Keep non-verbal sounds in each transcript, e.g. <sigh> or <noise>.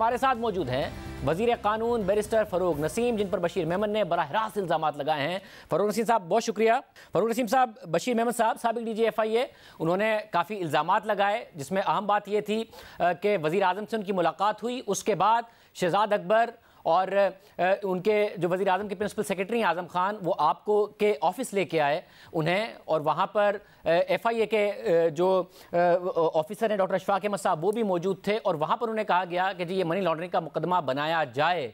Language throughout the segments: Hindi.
हमारे साथ मौजूद हैं वजीर कानून बैरिस्टर फरूक नसीम जिन पर बशीर मेमन ने बरह रास्त इल्ज़ाम लगाए हैं फरूक नसीम साहब बहुत शुक्रिया फरूक नसीम साहब बशीर मेमन साहब सबक डी जी एफ आई ए उन्होंने काफ़ी इल्ज़ाम लगाए जिसमें अहम बात यह थी कि वज़ी अजम से उनकी मुलाकात हुई उसके बाद शहजाद अकबर और उनके जो वज़ी अजम के प्रिंसिपल सेक्रेटरी हैं आज़म खान वो आपको के ऑफिस लेके आए उन्हें और वहाँ पर एफ आई ए के जो ऑफिसर हैं डॉक्टर अशफाक अहमद साहब वो भी मौजूद थे और वहाँ पर उन्हें कहा गया कि जी ये मनी लॉन्ड्रिंग का मुकदमा बनाया जाए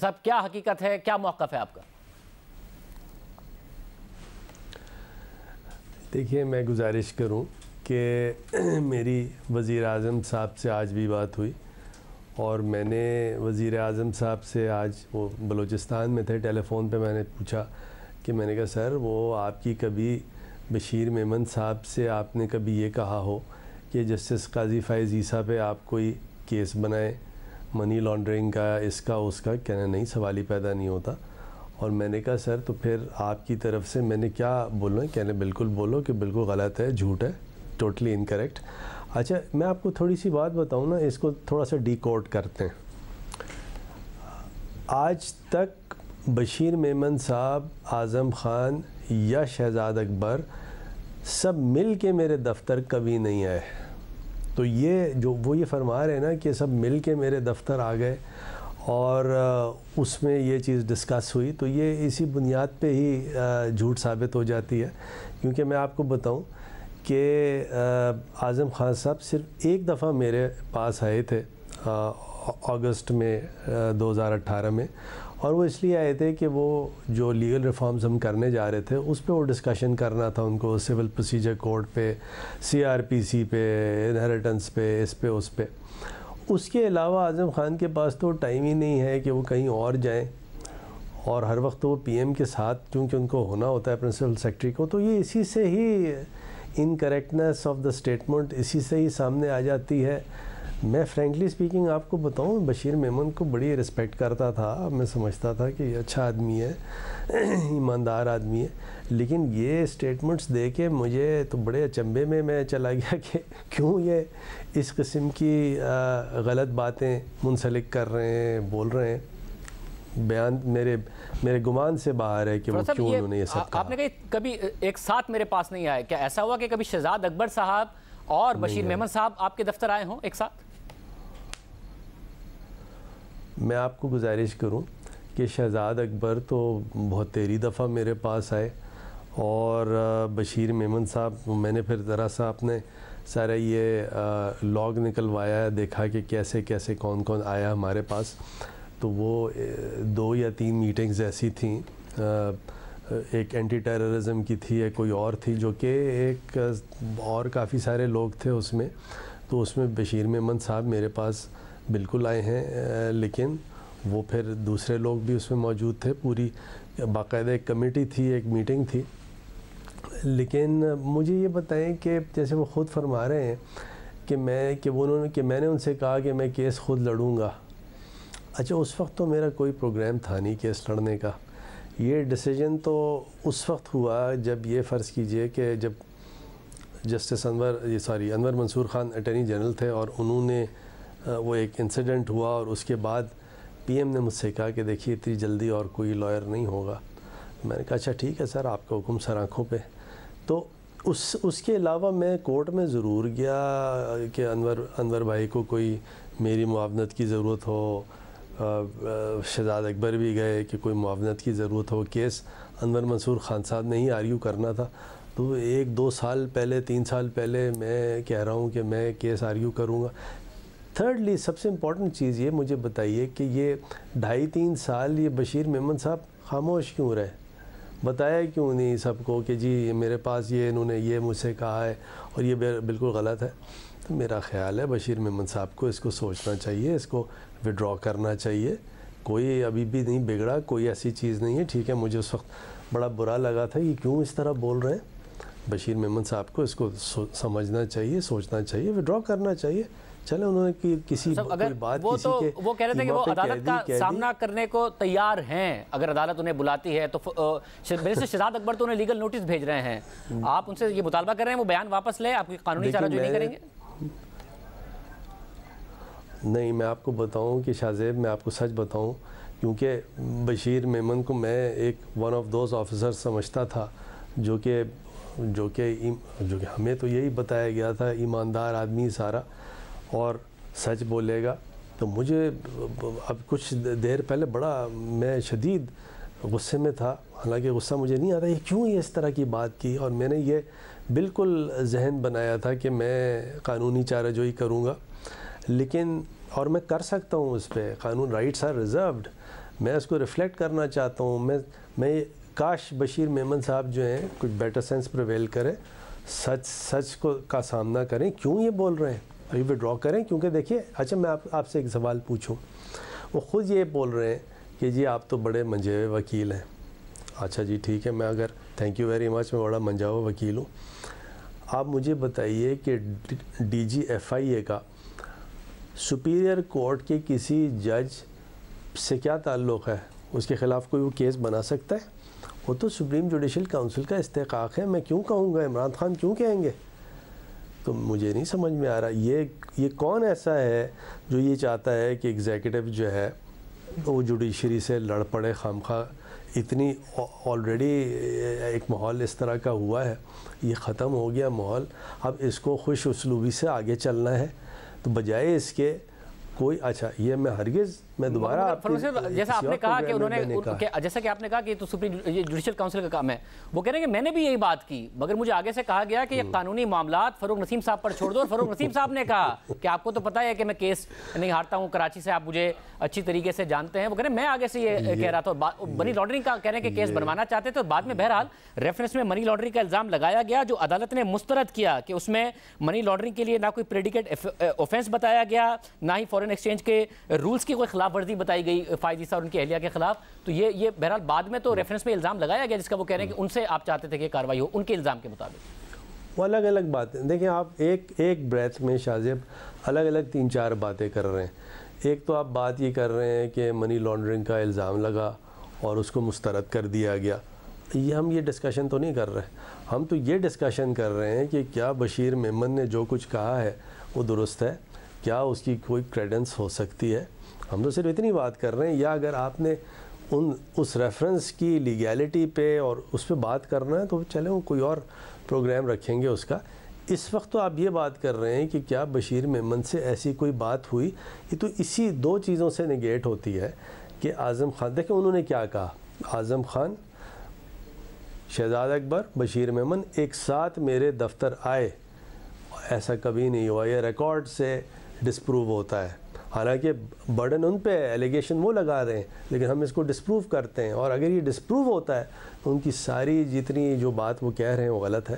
साहब क्या हकीकत है क्या मौक़ है आपका देखिए मैं गुजारिश करूं कि <clears throat> मेरी वज़ी अजम साहब से आज भी बात हुई और मैंने वज़ी अजम साहब से आज वो बलूचिस्तान में थे टेलीफोन पे मैंने पूछा कि मैंने कहा सर वो आपकी कभी बशीर मेमन साहब से आपने कभी ये कहा हो कि जस्टिस काजी फ़ायज़ ईसा पे आप कोई केस बनाए मनी लॉन्ड्रिंग का इसका उसका कहना नहीं सवाल ही पैदा नहीं होता और मैंने कहा सर तो फिर आपकी तरफ से मैंने क्या बोलना कहने बिल्कुल बोलो कि बिल्कुल गलत है झूठ है टोटली इनकरेक्ट अच्छा मैं आपको थोड़ी सी बात बताऊँ ना इसको थोड़ा सा डी करते हैं आज तक बशीर मेमन साहब आज़म ख़ान या शहजाद अकबर सब मिल के मेरे दफ्तर कभी नहीं आए तो ये जो वो ये फरमा रहे हैं ना कि सब मिल के मेरे दफ्तर आ गए और उसमें ये चीज़ डिस्कस हुई तो ये इसी बुनियाद पे ही झूठ साबित हो जाती है क्योंकि मैं आपको बताऊं कि आज़म खान साहब सिर्फ एक दफ़ा मेरे पास आए थे अगस्त में 2018 में और वो इसलिए आए थे कि वो जो लीगल रिफॉर्म्स हम करने जा रहे थे उस पर वो डिस्कशन करना था उनको सिविल प्रोसीजर कोड पे सीआरपीसी पे इनहेरिटेंस पे इस पे उस पे उसके अलावा आज़म ख़ान के पास तो टाइम ही नहीं है कि वो कहीं और जाएं और हर वक्त वो पीएम के साथ क्योंकि उनको होना होता है प्रिंसिपल सेक्रेटरी को तो ये इसी से ही इनकरेक्टनेस ऑफ द स्टेटमेंट इसी से ही सामने आ जाती है मैं फ्रेंकली स्पीकिंग आपको बताऊं बशीर मेमन को बड़ी रिस्पेक्ट करता था मैं समझता था कि अच्छा आदमी है <clears throat> ईमानदार आदमी है लेकिन ये स्टेटमेंट्स दे के मुझे तो बड़े अचंभे में मैं चला <laughs> गया कि क्यों ये इस किस्म की गलत बातें मुंसलिक कर रहे हैं बोल रहे हैं बयान मेरे मेरे गुमान से बाहर है कि वो क्यों उन्होंने ये सब आपने कहा कभी एक साथ मेरे पास नहीं आए क्या ऐसा हुआ कि कभी शहजाद अकबर साहब और बशीर मेहमान साहब आपके दफ्तर आए हों एक साथ मैं आपको गुजारिश करूं कि शहजाद अकबर तो बहुत तेरी दफ़ा मेरे पास आए और बशीर मेमन साहब मैंने फिर ज़रा सा अपने सारा ये लॉग निकलवाया देखा कि कैसे कैसे कौन कौन आया हमारे पास तो वो दो या तीन मीटिंग्स ऐसी थी एक एंटी टेररिज्म की थी या कोई और थी जो कि एक और काफ़ी सारे लोग थे उसमें तो उसमें बशीर मेमन साहब मेरे पास बिल्कुल आए हैं लेकिन वो फिर दूसरे लोग भी उसमें मौजूद थे पूरी बाकायदा एक कमेटी थी एक मीटिंग थी लेकिन मुझे ये बताएं कि जैसे वो ख़ुद फरमा रहे हैं कि मैं कि वो उन्होंने कि मैंने उनसे कहा कि मैं केस खुद लड़ूंगा अच्छा उस वक्त तो मेरा कोई प्रोग्राम था नहीं केस लड़ने का ये डिसीजन तो उस वक्त हुआ जब ये फ़र्ज़ कीजिए कि जब जस्टिस अनवर ये sorry Anwar Mansoor Khan attorney general थे और उन्होंने वो एक इंसिडेंट हुआ और उसके बाद पीएम ने मुझसे कहा कि देखिए इतनी जल्दी और कोई लॉयर नहीं होगा मैंने कहा अच्छा ठीक है सर आपका हुक्म सर आँखों पर तो उस उसके अलावा मैं कोर्ट में ज़रूर गया कि अनवर अनवर भाई को कोई मेरी मुआवनत की ज़रूरत हो शहजाद अकबर भी गए कि कोई मुआवनत की ज़रूरत हो केस अनवर मंसूर खान साहब ने ही आर्ग्यू करना था तो एक दो साल पहले तीन साल पहले मैं कह रहा हूँ कि मैं केस आर्ग्यू करूँगा थर्डली सबसे इम्पॉर्टेंट चीज़ ये मुझे बताइए कि ये ढाई तीन साल ये बशीर मेमन साहब खामोश क्यों रहे बताया क्यों नहीं सबको कि जी मेरे पास ये इन्होंने ये मुझसे कहा है और ये बिल्कुल गलत है तो मेरा ख्याल है बशीर मेमन साहब को इसको सोचना चाहिए इसको विड्रॉ करना चाहिए कोई अभी भी नहीं बिगड़ा कोई ऐसी चीज़ नहीं है ठीक है मुझे उस वक्त बड़ा बुरा लगा था कि क्यों इस तरह बोल रहे हैं बशीर मेमन साहब को इसको समझना चाहिए सोचना चाहिए विड्रॉ करना चाहिए चले उन्होंने कि, किसी अगर बात वो किसी तो के, वो कह रहे थे कि वो अदालत का सामना करने को तैयार हैं अगर अदालत उन्हें बुलाती है तो मेरे से शहजाद अकबर तो उन्हें लीगल नोटिस भेज रहे हैं आप उनसे ये मुतालबा कर रहे हैं वो बयान वापस लें आपकी कानूनी चारा जो नहीं करेंगे नहीं मैं आपको बताऊं कि शाहजेब मैं आपको सच बताऊं क्योंकि बशीर मेमन को मैं एक वन ऑफ दोज ऑफिसर समझता था जो कि जो कि जो कि हमें तो यही बताया गया था ईमानदार आदमी सारा और सच बोलेगा तो मुझे अब कुछ देर पहले बड़ा मैं शदीद गुस्से में था हालांकि गुस्सा मुझे नहीं आता ये क्यों ये इस तरह की बात की और मैंने ये बिल्कुल जहन बनाया था कि मैं कानूनी चाराजोई करूँगा लेकिन और मैं कर सकता हूँ उस पर कानून राइट्स आर रिज़र्व्ड मैं उसको रिफ़्लेक्ट करना चाहता हूँ मैं मैं काश बशीर मेमन साहब जो हैं कुछ बेटर सेंस प्रवेल करें सच सच को का सामना करें क्यों ये बोल रहे हैं अभी विड्रॉ करें क्योंकि देखिए अच्छा मैं आप आपसे एक सवाल पूछूं वो ख़ुद ये बोल रहे हैं कि जी आप तो बड़े मंझे वकील हैं अच्छा जी ठीक है मैं अगर थैंक यू वेरी मच मैं बड़ा मंझावा वकील हूँ आप मुझे बताइए कि डी जी एफ आई ए का सुपीरियर कोर्ट के किसी जज से क्या ताल्लुक़ है उसके ख़िलाफ़ कोई वो केस बना सकता है वो तो सुप्रीम जुडिशल काउंसिल का इस्तेकाक है मैं क्यों कहूँगा इमरान खान क्यों कहेंगे तो मुझे नहीं समझ में आ रहा ये ये कौन ऐसा है जो ये चाहता है कि एग्ज़ेकटिव जो है वो जुडिशरी से लड़ पड़े खाम खा इतनी ऑलरेडी एक माहौल इस तरह का हुआ है ये ख़त्म हो गया माहौल अब इसको खुश उसलूबी से आगे चलना है तो बजाय इसके कोई अच्छा ये मैं हरगिज़ मैं दोबारा जैसा आपने कहा कि उन्होंने जैसा कि आपने कहा कि तो सुप्रीम जुडिशियल काउंसिल का काम है वो कह रहे हैं कि मैंने भी यही बात की मगर मुझे आगे से कहा गया कि ये हम्म। कानूनी मामला फरूक नसीम साहब पर छोड़ दो और फरूक नसीम <laughs> साहब ने कहा कि आपको तो पता है कि मैं केस नहीं हारता हूँ कराची से आप मुझे अच्छी तरीके से जानते हैं वो कह रहे हैं मैं आगे से ये, कह रहा था मनी लॉन्ड्रिंग का कह रहे हैं कि केस बनवाना चाहते थे और बाद में बहरहाल रेफरेंस में मनी लॉन्ड्रिंग का इल्ज़ाम लगाया गया जो अदालत ने मुस्तरद किया कि उसमें मनी लॉन्ड्रिंग के लिए ना कोई प्रेडिकेट ऑफेंस बताया गया ना ही फॉरन एक्सचेंज के रूल्स की कोई खिलाफ वर्जी बताई गई सा और उनकी अहलिया के खिलाफ तो ये ये बहरहाल बाद में तो रेफरेंस हम्म। में इल्ज़ाम लगाया गया जिसका वो कह रहे हैं कि हम्म। उनसे आप चाहते थे कि कार्रवाई हो उनके इल्ज़ाम के मुताबिक वो अलग अलग बातें देखिए आप एक एक ब्रेथ में शाजिब अलग अलग तीन चार बातें कर रहे हैं एक तो आप बात ये कर रहे हैं कि मनी लॉन्ड्रिंग का इल्ज़ाम लगा और उसको मुस्तरद कर दिया गया ये हम ये डिस्कशन तो नहीं कर रहे हम तो ये डिस्कशन कर रहे हैं कि क्या बशीर मेमन ने जो कुछ कहा है वो दुरुस्त है क्या उसकी कोई क्रेडेंस हो सकती है हम तो सिर्फ इतनी बात कर रहे हैं या अगर आपने उन उस रेफरेंस की लीगैलिटी पे और उस पर बात करना है तो चले कोई और प्रोग्राम रखेंगे उसका इस वक्त तो आप ये बात कर रहे हैं कि क्या बशीर मेमन से ऐसी कोई बात हुई ये तो इसी दो चीज़ों से निगेट होती है कि आज़म खान देखें उन्होंने क्या कहा आज़म खान शहजाद अकबर बशीर मेमन एक साथ मेरे दफ्तर आए ऐसा कभी नहीं हुआ ये रिकॉर्ड से डिसप्रूव होता है हालांकि बर्डन उन पे एलिगेशन वो लगा रहे हैं लेकिन हम इसको डिसप्रूव करते हैं और अगर ये डिसप्रूव होता है तो उनकी सारी जितनी जो बात वो कह रहे हैं वो गलत है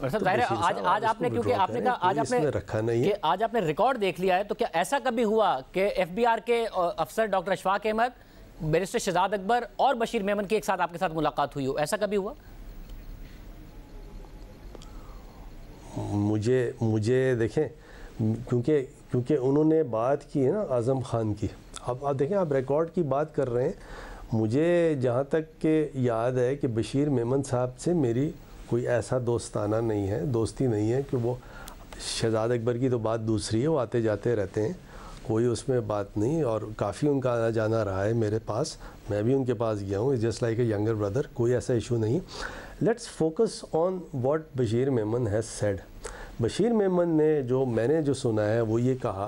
तो आज आज, आज आपने क्योंकि आपने कहा आज आपने रखा नहीं है आज आपने रिकॉर्ड देख लिया है तो क्या ऐसा कभी हुआ कि एफबीआर के अफसर डॉक्टर अशफाक अहमद बैरिस्टर शहजाद अकबर और बशीर मेमन की एक साथ आपके साथ मुलाकात हुई हो ऐसा कभी हुआ मुझे मुझे देखें क्योंकि क्योंकि उन्होंने बात की है ना आज़म खान की अब आप देखें आप रिकॉर्ड की बात कर रहे हैं मुझे जहाँ तक के याद है कि बशीर मेमन साहब से मेरी कोई ऐसा दोस्ताना नहीं है दोस्ती नहीं है कि वो शहजाद अकबर की तो बात दूसरी है वो आते जाते रहते हैं कोई उसमें बात नहीं और काफ़ी उनका आना जाना रहा है मेरे पास मैं भी उनके पास गया हूँ just like a younger brother कोई ऐसा इशू नहीं let's focus on what Bashir Memon has said Bashir Memon ने जो मैंने जो सुना है वो ये कहा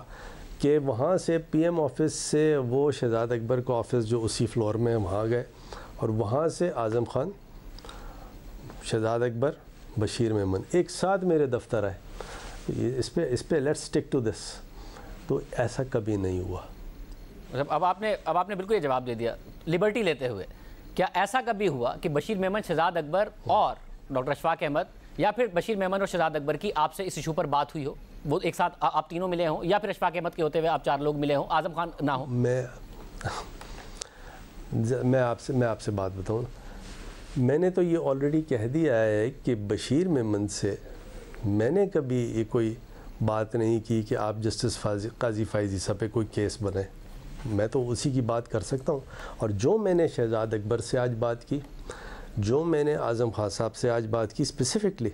कि वहाँ से पीएम ऑफिस से वो शहजाद अकबर का ऑफिस जो उसी फ्लोर में वहाँ गए और वहाँ से आज़म खान शहजाद अकबर बशीर मेमन एक साथ मेरे दफ्तर आए इस पर इस पर लेट्स टिक टू दिस तो ऐसा कभी नहीं हुआ मतलब अब आपने अब आपने बिल्कुल ये जवाब दे दिया लिबर्टी लेते हुए क्या ऐसा कभी हुआ कि बशीर मेमन शहजाद अकबर हाँ। और डॉक्टर अशफाक अहमद या फिर बशीर मेहमान और शहजाद अकबर की आपसे इस इशू पर बात हुई हो वो एक साथ आ, आप तीनों मिले हों या फिर अशफाक अहमद के होते हुए आप चार लोग मिले हों आजम खान ना हो मैं मैं आपसे मैं आपसे बात बताऊँ मैंने तो ये ऑलरेडी कह दिया है कि बशीर मेमन से मैंने कभी ये कोई बात नहीं की कि आप जस्टिस काजी फाइजी साहब पे कोई केस बने मैं तो उसी की बात कर सकता हूँ और जो मैंने शहजाद अकबर से आज बात की जो मैंने आज़म खान साहब से आज बात की स्पेसिफ़िकली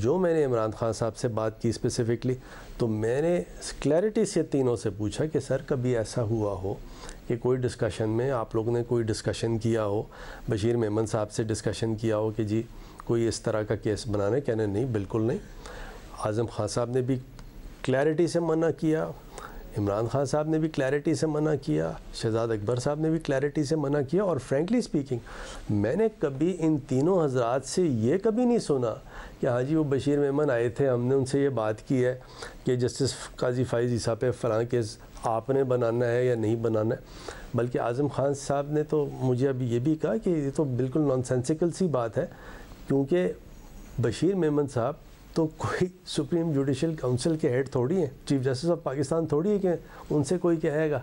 जो मैंने इमरान खान साहब से बात की स्पेसिफ़िकली तो मैंने क्लैरिटी से तीनों से पूछा कि सर कभी ऐसा हुआ हो कि कोई डिस्कशन में आप लोगों ने कोई डिस्कशन किया हो बशीर मेमन साहब से डिस्कशन किया हो कि जी कोई इस तरह का केस बनाने कहने नहीं बिल्कुल नहीं आज़म खान साहब ने भी क्लैरिटी से मना किया इमरान खान साहब ने भी क्लैरिटी से मना किया शहजाद अकबर साहब ने भी क्लैरिटी से मना किया और फ्रेंकली स्पीकिंग मैंने कभी इन तीनों हजरात से ये कभी नहीं सुना कि हाँ जी वो बशीर मेमन आए थे हमने उनसे ये बात की है कि जस्टिस काजी फाइजी ईसा पे फ़लाँ केस आपने बनाना है या नहीं बनाना है बल्कि आज़म खान साहब ने तो मुझे अभी ये भी कहा कि ये तो बिल्कुल सेंसिकल सी बात है क्योंकि बशीर मेमन साहब तो कोई सुप्रीम जुडिशल काउंसिल के हेड थोड़ी हैं चीफ जस्टिस ऑफ पाकिस्तान थोड़ी है कि उनसे कोई कहेगा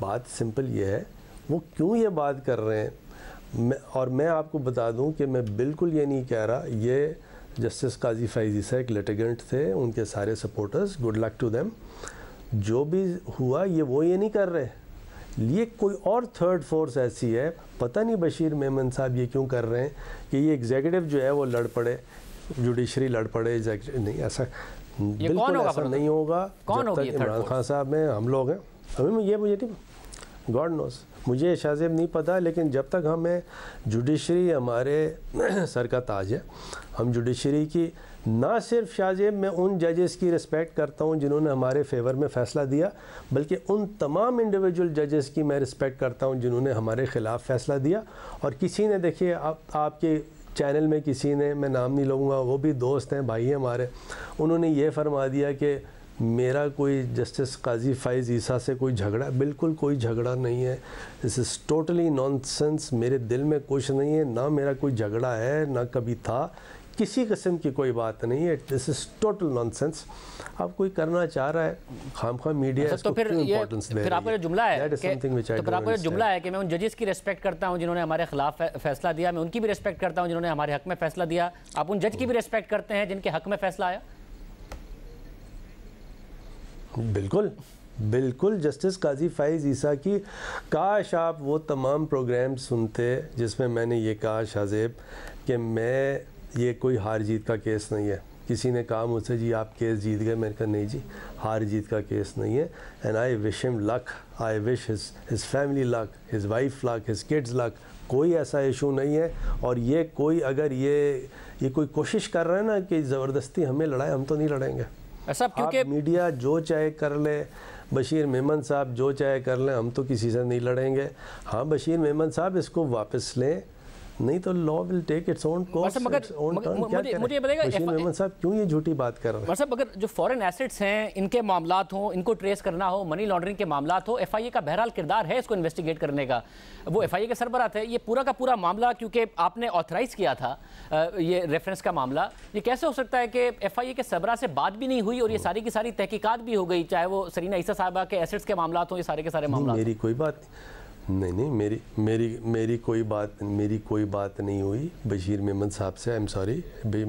बात सिंपल ये है वो क्यों ये बात कर रहे हैं मैं और मैं आपको बता दूं कि मैं बिल्कुल ये नहीं कह रहा ये जस्टिस काजी फैजी सा एक लिटिगेंट थे उनके सारे supporters good luck to them जो भी हुआ ये वो ये नहीं कर रहे ये कोई और थर्ड फोर्स ऐसी है पता नहीं बशीर मेमन साहब ये क्यों कर रहे हैं कि ये एग्जीक्यूटिव जो है वो लड़ पड़े जुडिशरी लड़ पड़े नहीं ऐसा बिल्कुल ऐसा नहीं होगा कौन होगी इमरान खान साहब में हम लोग हैं अभी ये मुझे नहीं गॉड नोस मुझे शाहजेब नहीं पता लेकिन जब तक हमें जुडिशरी हमारे <clears throat> सर का ताज है हम जुडिशरी की ना सिर्फ शाहजेब मैं उन जजेस की रिस्पेक्ट करता हूँ जिन्होंने हमारे फेवर में फ़ैसला दिया बल्कि उन तमाम इंडिविजुअल जजेस की मैं रिस्पेक्ट करता हूँ जिन्होंने हमारे ख़िलाफ़ फ़ैसला दिया और किसी ने देखिए आप आपके चैनल में किसी ने मैं नाम नहीं लूँगा वो भी दोस्त हैं भाई हैं हमारे उन्होंने ये फरमा दिया कि मेरा कोई जस्टिस काजी फैज़ ईसा से कोई झगड़ा बिल्कुल कोई झगड़ा नहीं है दिस इज़ टोटली नॉनसेंस मेरे दिल में कुछ नहीं है ना मेरा कोई झगड़ा है ना कभी था किसी कस्म की कोई बात नहीं है दिस इज टोटल नॉनसेंस अब कोई करना चाह रहा है खाम खाम मीडिया तो फिर ये फिर आपका जुमला है फिर आपका जुमला है कि मैं उन जजेस की रिस्पेक्ट करता हूँ जिन्होंने हमारे खिलाफ फैसला दिया मैं उनकी भी रिस्पेक्ट करता हूँ जिन्होंने हमारे हक में फैसला दिया आप उन जज की भी रिस्पेक्ट करते हैं जिनके हक में फैसला आया बिल्कुल बिल्कुल जस्टिस काजी फैज़ ईसा की काश आप वो तमाम प्रोग्राम सुनते जिसमें मैंने ये कहा शाहजेब कि मैं ये कोई हार जीत का केस नहीं है किसी ने कहा मुझसे जी आप केस जीत गए मैंने कहा नहीं जी हार जीत का केस नहीं है and I wish him luck I wish his his family luck his wife luck his kids luck कोई ऐसा इशू नहीं है और ये कोई अगर ये ये कोई कोशिश कर रहा है ना कि ज़बरदस्ती हमें लड़ाए हम तो नहीं लड़ेंगे ऐसा क्योंकि मीडिया जो चाहे कर ले बशीर मेमन साहब जो चाहे कर लें हम तो किसी से नहीं लड़ेंगे हाँ बशीर मेमन साहब इसको वापस लें नहीं तो law will take its own course मगर मुझे बताएगा मशीन मेमन साहब क्यों ये झूठी बात कर रहे हैं साहब अगर जो फॉरेन एसेट्स हैं इनके मामला हो इनको ट्रेस करना हो मनी लॉन्ड्रिंग के मामला हो एफआईए का बहरहाल किरदार है इसको इन्वेस्टिगेट करने का वो एफआईए के सरबरात है ये पूरा का पूरा मामला क्योंकि आपने ऑथराइज किया था ये रेफरेंस का मामला ये कैसे हो सकता है कि एफआईए के सरबरा से बात भी नहीं हुई और ये हाँ। सारी की सारी तहकीकात भी हो गई चाहे वो सरीना ईसा साहबा के एसेट्स के मामला हो ये सारे के सारे मामला मेरी कोई बात नहीं नहीं नहीं मेरी मेरी मेरी कोई बात मेरी कोई बात नहीं हुई बशीर मेमन साहब से आई एम सॉरी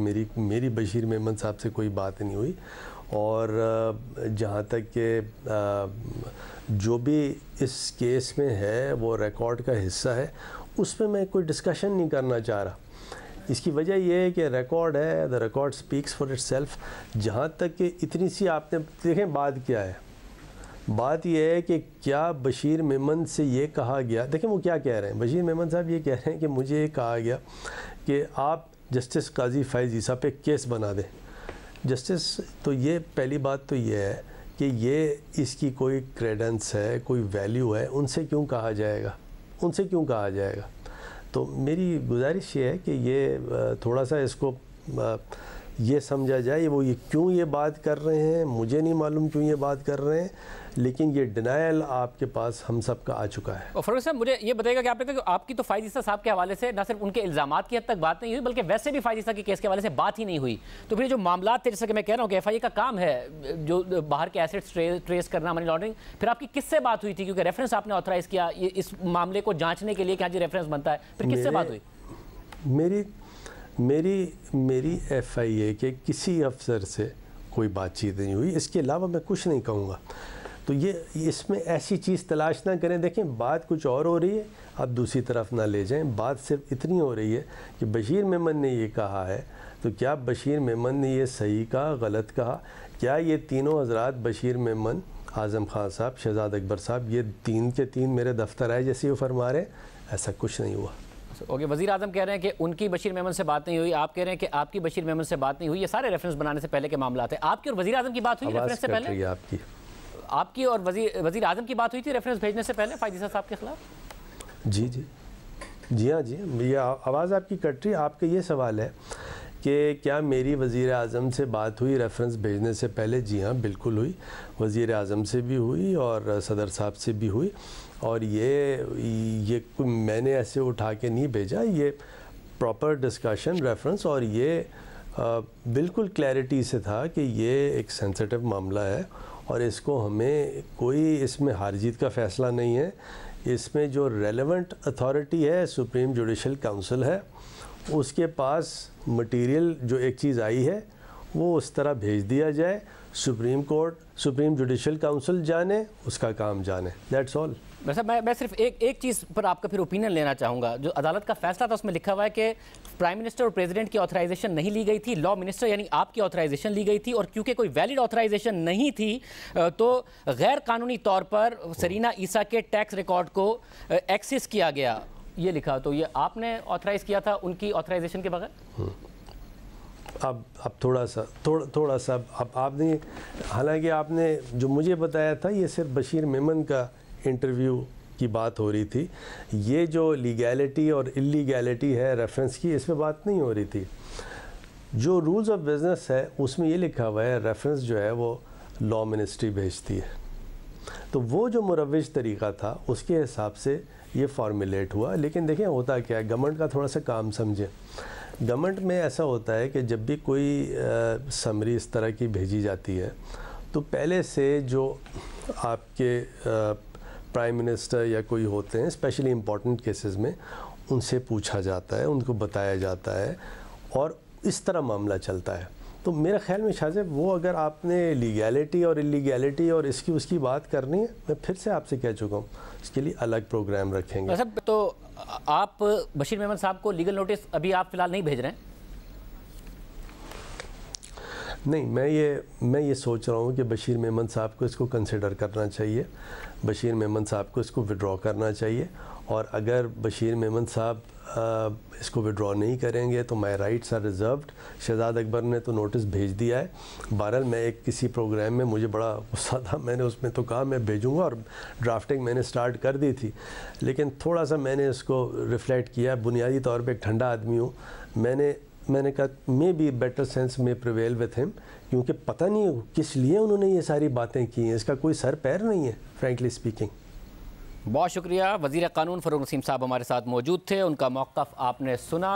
मेरी मेरी बशीर मेमन साहब से कोई बात नहीं हुई और जहाँ तक कि जो भी इस केस में है वो रिकॉर्ड का हिस्सा है उस पर मैं कोई डिस्कशन नहीं करना चाह रहा इसकी वजह यह है कि रिकॉर्ड है the record speaks for itself जहाँ तक कि इतनी सी आपने देखें बात क्या है बात यह है कि क्या बशीर मेमन से ये कहा गया देखें वो क्या कह रहे हैं बशीर मेमन साहब ये कह रहे हैं कि मुझे ये कहा गया कि आप जस्टिस काजी फैज़ ईसा पे केस बना दें जस्टिस तो ये पहली बात तो ये है कि ये इसकी कोई क्रेडेंस है कोई वैल्यू है उनसे क्यों कहा जाएगा उनसे क्यों कहा जाएगा तो मेरी गुजारिश ये है कि ये थोड़ा सा इसको ये समझा जाए वो ये क्यों ये बात कर रहे हैं मुझे नहीं मालूम क्यों ये बात कर रहे हैं लेकिन ये डिनाइल आपके पास हम सब का आ चुका है और फरोज साहब मुझे ये बताएगा कि आपने कहा कि आपकी तो फ़ायद साहब के हवाले से ना सिर्फ उनके इल्ज़ाम की हद तक बात नहीं हुई बल्कि वैसे भी फ़ायद के केस के हवाले से बात ही नहीं हुई तो फिर जो मामला थे जैसे कि मैं कह रहा हूँ कि एफ का काम है जो बाहर के एसेट्स ट्रेस करना मनी लॉन्ड्रिंग फिर आपकी किससे बात हुई थी क्योंकि रेफरेंस आपने ऑथराइज़ किया इस मामले को जाँचने के लिए कि हाँ जी रेफरेंस बनता है फिर किससे बात हुई मेरी मेरी मेरी एफ़ आई ए के किसी अफसर से कोई बातचीत नहीं हुई इसके अलावा मैं कुछ नहीं कहूँगा तो ये इसमें ऐसी चीज़ तलाश ना करें देखें बात कुछ और हो रही है आप दूसरी तरफ ना ले जाएं बात सिर्फ इतनी हो रही है कि बशीर मेमन ने ये कहा है तो क्या बशीर मेमन ने ये सही कहा गलत कहा क्या ये तीनों हजरात बशीर मेमन आज़म खान साहब शहजाद अकबर साहब ये तीन के तीन मेरे दफ्तर आए जैसे वो फरमा रहे ऐसा कुछ नहीं हुआ ओके वजीर आजम कह रहे हैं कि उनकी बशीर मेमन से बात नहीं हुई आप कह रहे हैं कि आपकी बशीर मेमन से बात नहीं हुई ये सारे रेफरेंस बनाने से पहले के मामला थे आपकी और वजी आजम की बात हुई रेफरेंस से पहले आपकी आपकी और वजीर वजीर आजम की बात हुई थी रेफरेंस भेजने से पहले फाइजी साहब के खिलाफ जी जी जी हाँ जी ये आवाज़ आपकी कट रही आपका ये सवाल है कि क्या मेरी वज़ी अजम से बात हुई रेफरेंस भेजने से पहले जी हाँ बिल्कुल हुई वज़ी अजम से भी हुई और सदर साहब से भी हुई और ये ये मैंने ऐसे उठा के नहीं भेजा ये प्रॉपर डिस्कशन रेफरेंस और ये आ, बिल्कुल क्लैरिटी से था कि ये एक सेंसिटिव मामला है और इसको हमें कोई इसमें हार जीत का फ़ैसला नहीं है इसमें जो रेलेवेंट अथॉरिटी है सुप्रीम जुडिशल काउंसिल है उसके पास मटेरियल जो एक चीज़ आई है वो उस तरह भेज दिया जाए supreme court supreme judicial council जाने उसका काम जाने दैट्स ऑल वैसा मैं मैं सिर्फ एक एक चीज़ पर आपका फिर ओपिनियन लेना चाहूँगा जो अदालत का फैसला था उसमें लिखा हुआ है कि प्राइम मिनिस्टर और प्रेसिडेंट की ऑथराइजेशन नहीं ली गई थी लॉ मिनिस्टर यानी आपकी ऑथराइजेशन ली गई थी और क्योंकि कोई वैलिड ऑथराइजेशन नहीं थी तो गैर कानूनी तौर पर सरीना ईसा के टैक्स रिकॉर्ड को एक्सेस किया गया ये लिखा तो ये आपने ऑथराइज किया था उनकी ऑथराइजेशन के बगैर हम्म। अब अब थोड़ा सा थोड़ा थोड़ा सा अब आपने हालांकि आपने जो मुझे बताया था ये सिर्फ बशीर मेमन का इंटरव्यू की बात हो रही थी ये जो लीगैलिटी और इलीगैलिटी है रेफरेंस की इस पर बात नहीं हो रही थी जो रूल्स ऑफ बिज़नेस है उसमें ये लिखा हुआ है रेफरेंस जो है वो लॉ मिनिस्ट्री भेजती है तो वो जो मुरविज तरीका था उसके हिसाब से ये फॉर्मुलेट हुआ लेकिन देखें होता क्या है गवर्नमेंट का थोड़ा सा काम समझें गवर्नमेंट में ऐसा होता है कि जब भी कोई समरी इस तरह की भेजी जाती है तो पहले से जो आपके प्राइम मिनिस्टर या कोई होते हैं स्पेशली इम्पॉर्टेंट केसेस में उनसे पूछा जाता है उनको बताया जाता है और इस तरह मामला चलता है तो मेरे ख्याल में शाहजेब वो अगर आपने लीगैलिटी और इलीगैलिटी और इसकी उसकी बात करनी है मैं फिर से आपसे कह चुका हूँ इसके लिए अलग प्रोग्राम रखेंगे सर अच्छा, तो आप बशीर मेहमान साहब को लीगल नोटिस अभी आप फिलहाल नहीं भेज रहे हैं नहीं मैं ये मैं ये सोच रहा हूँ कि बशीर मेहमान साहब को इसको कंसिडर करना चाहिए बशीर मेहमान साहब को इसको विड्रॉ करना चाहिए और अगर बशीर मेमन साहब इसको विड्रॉ नहीं करेंगे तो my rights are reserved Shahzad Akbar ने तो नोटिस भेज दिया है बहरहाल मैं एक किसी प्रोग्राम में मुझे बड़ा गुस्सा था मैंने उसमें तो कहा मैं भेजूंगा और ड्राफ्टिंग मैंने स्टार्ट कर दी थी लेकिन थोड़ा सा मैंने इसको रिफ़्लेक्ट किया बुनियादी तौर पर एक ठंडा आदमी हूँ मैंने मैंने कहा maybe better sense may prevail with him क्योंकि पता नहीं किस लिए उन्होंने ये सारी बातें की हैं इसका कोई सर पैर नहीं है फ्रेंकली स्पीकिंग बहुत शुक्रिया वजीर कानून फ़रूक नसीम साहब हमारे साथ मौजूद थे उनका मौक़ आपने सुना